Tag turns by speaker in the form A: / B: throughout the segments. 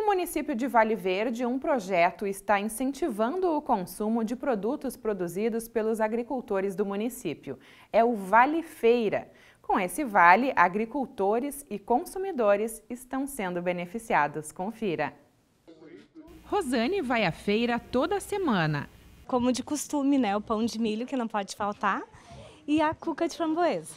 A: No município de Vale Verde, um projeto está incentivando o consumo de produtos produzidos pelos agricultores do município. É o Vale Feira. Com esse vale, agricultores e consumidores estão sendo beneficiados. Confira. Rosane vai à feira toda semana. Como de costume, né? O pão de milho, que não pode faltar, e a cuca de framboesa.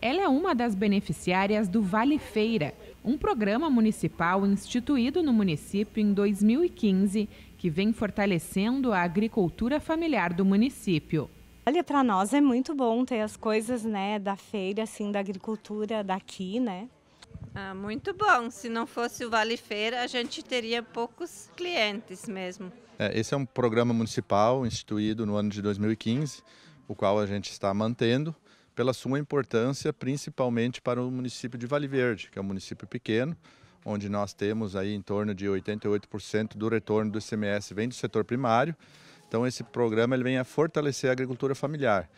A: Ela é uma das beneficiárias do Vale Feira, um programa municipal instituído no município em 2015 que vem fortalecendo a agricultura familiar do município. Olha, para nós é muito bom ter as coisas, né, da feira, assim, da agricultura daqui, né? Ah, muito bom. Se não fosse o Vale Feira, a gente teria poucos clientes mesmo.
B: É, esse é um programa municipal instituído no ano de 2015, o qual a gente está mantendo pela sua importância, principalmente para o município de Vale Verde, que é um município pequeno, onde nós temos aí em torno de 88% do retorno do ICMS vem do setor primário. Então esse programa ele vem a fortalecer a agricultura familiar.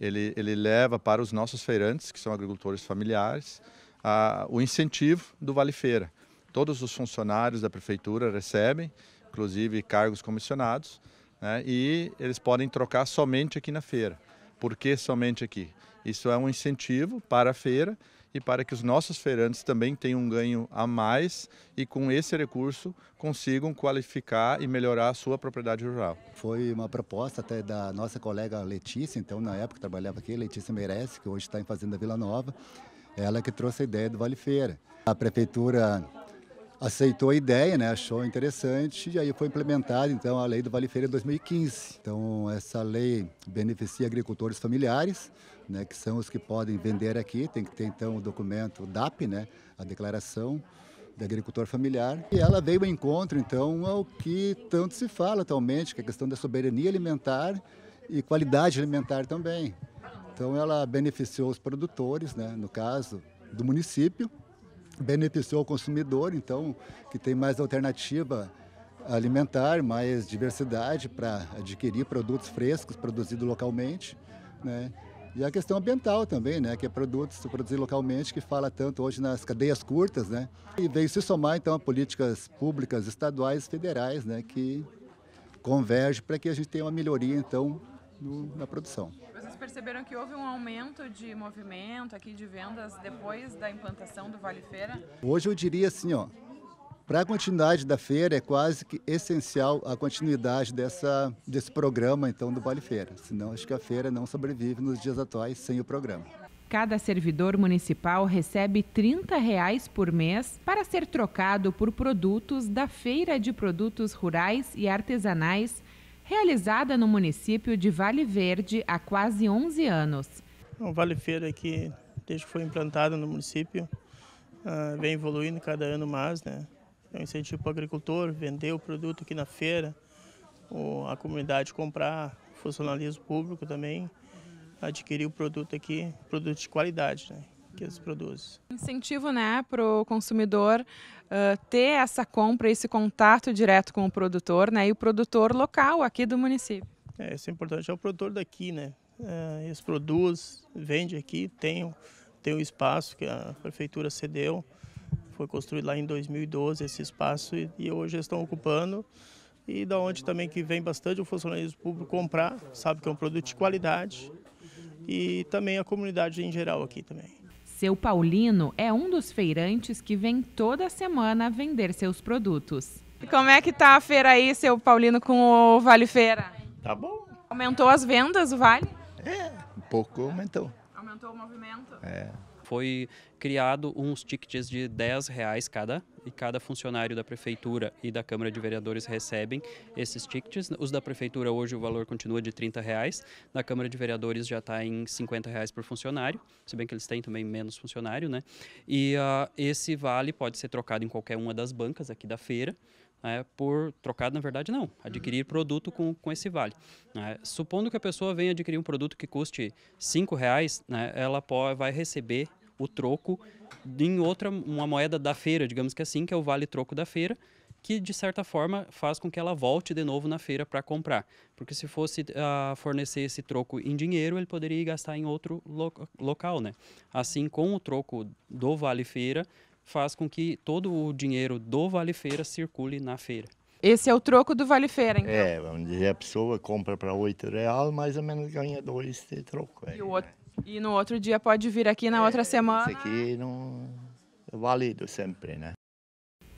B: Ele, ele leva para os nossos feirantes, que são agricultores familiares, a, o incentivo do Vale Feira. Todos os funcionários da prefeitura recebem, inclusive cargos comissionados, né, e eles podem trocar somente aqui na feira. Por que somente aqui? Isso é um incentivo para a feira e para que os nossos feirantes também tenham um ganho a mais e com esse recurso consigam qualificar e melhorar a sua propriedade rural. Foi uma
C: proposta até da nossa colega Letícia, então na época trabalhava aqui, Letícia Merece, que hoje está em Fazenda Vila Nova, ela que trouxe a ideia do Vale Feira. A prefeitura aceitou a ideia, né, achou interessante e aí foi implementada então a lei do Vale Feira 2015. Então essa lei beneficia agricultores familiares, né, que são os que podem vender aqui, tem que ter então o documento DAP, né, a declaração de agricultor familiar. E ela veio ao encontro então ao que tanto se fala atualmente, que é a questão da soberania alimentar e qualidade alimentar também. Então ela beneficiou os produtores, né, no caso do município, beneficiou o consumidor, então, que tem mais alternativa alimentar, mais diversidade para adquirir produtos frescos produzidos localmente, né? E a questão ambiental também, né, que é produtos produzidos localmente, que fala tanto hoje nas cadeias curtas, né? E veio se somar então a políticas públicas estaduais e federais, né, que converge para que a gente tenha uma melhoria então no, na produção
A: perceberam que houve um aumento de movimento aqui de vendas depois da implantação do Vale Feira?
C: Hoje eu diria assim, ó, para a continuidade da feira é quase que essencial a continuidade dessa, desse programa então do Vale Feira, senão acho que a feira não sobrevive nos dias atuais sem o programa.
A: Cada servidor municipal recebe R$ 30 reais por mês para ser trocado por produtos da Feira de Produtos Rurais e Artesanais realizada no município de Vale Verde há quase 11
D: anos. O Vale Feira que desde que foi implantado no município ah, vem evoluindo cada ano mais, né? É um incentivo para o agricultor vender o produto aqui na feira, a comunidade comprar, funcionalismo público também, adquirir o produto aqui, produto de qualidade, né? que eles produzem.
A: Incentivo né, para o consumidor uh, ter essa compra, esse contato direto com o produtor né, e o produtor local aqui do município.
D: É, isso é importante, é o produtor daqui, né? Uh, eles produzem, vende aqui, tem, tem o espaço que a prefeitura cedeu, foi construído lá em 2012 esse espaço e, e hoje eles estão ocupando e da onde também que vem bastante o funcionalismo público comprar, sabe que é um produto de qualidade e também a comunidade em geral aqui também.
A: Seu Paulino é um dos feirantes que vem toda semana vender seus produtos. Como é que tá a feira aí, seu Paulino, com o Vale Feira? Tá bom. Aumentou as vendas, o Vale? É,
E: um pouco aumentou. Aumentou o movimento? É. Foi criado uns tickets de 10 reais cada e cada funcionário da prefeitura e da Câmara de Vereadores recebem esses tickets. Os da prefeitura hoje o valor continua de 30 reais, na Câmara de Vereadores já está em 50 reais por funcionário, se bem que eles têm também menos funcionário, né? E uh, esse vale pode ser trocado em qualquer uma das bancas aqui da feira. Né, por trocado na verdade, não, adquirir produto com, com esse vale. Né. Supondo que a pessoa venha adquirir um produto que custe R$ reais, né, ela pode, vai receber o troco em outra, uma moeda da feira, digamos que é assim, que é o vale troco da feira, que de certa forma faz com que ela volte de novo na feira para comprar. Porque se fosse uh, fornecer esse troco em dinheiro, ele poderia gastar em outro lo local, né? Assim, com o troco do Vale Feira, faz com que todo o dinheiro do Vale Feira circule na feira.
A: Esse é o troco do Vale Feira, então?
C: É, vamos dizer, a pessoa compra para oito real, mais ou menos ganha dois de troco. Aí, é, e,
A: né? outro, né? e, no outro dia pode vir aqui na é, outra semana?
C: Isso aqui não é válido sempre, né?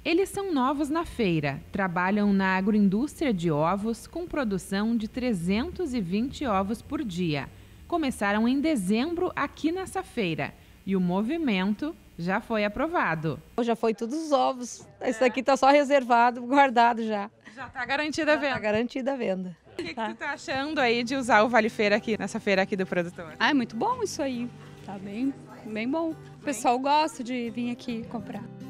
A: Eles são novos na feira, trabalham na agroindústria de ovos com produção de 320 ovos por dia. Começaram em dezembro aqui nessa feira e o movimento já foi aprovado. Já foi todos os ovos. Esse daqui está só reservado, guardado já. Já está garantida a tá venda. Está garantida a venda. O que, tá. está tu tá achando aí de usar o Vale Feira aqui, nessa feira aqui do produtor?
E: Ah, é muito bom isso aí. Tá bem, bem bom. O pessoal gosta de vir aqui comprar.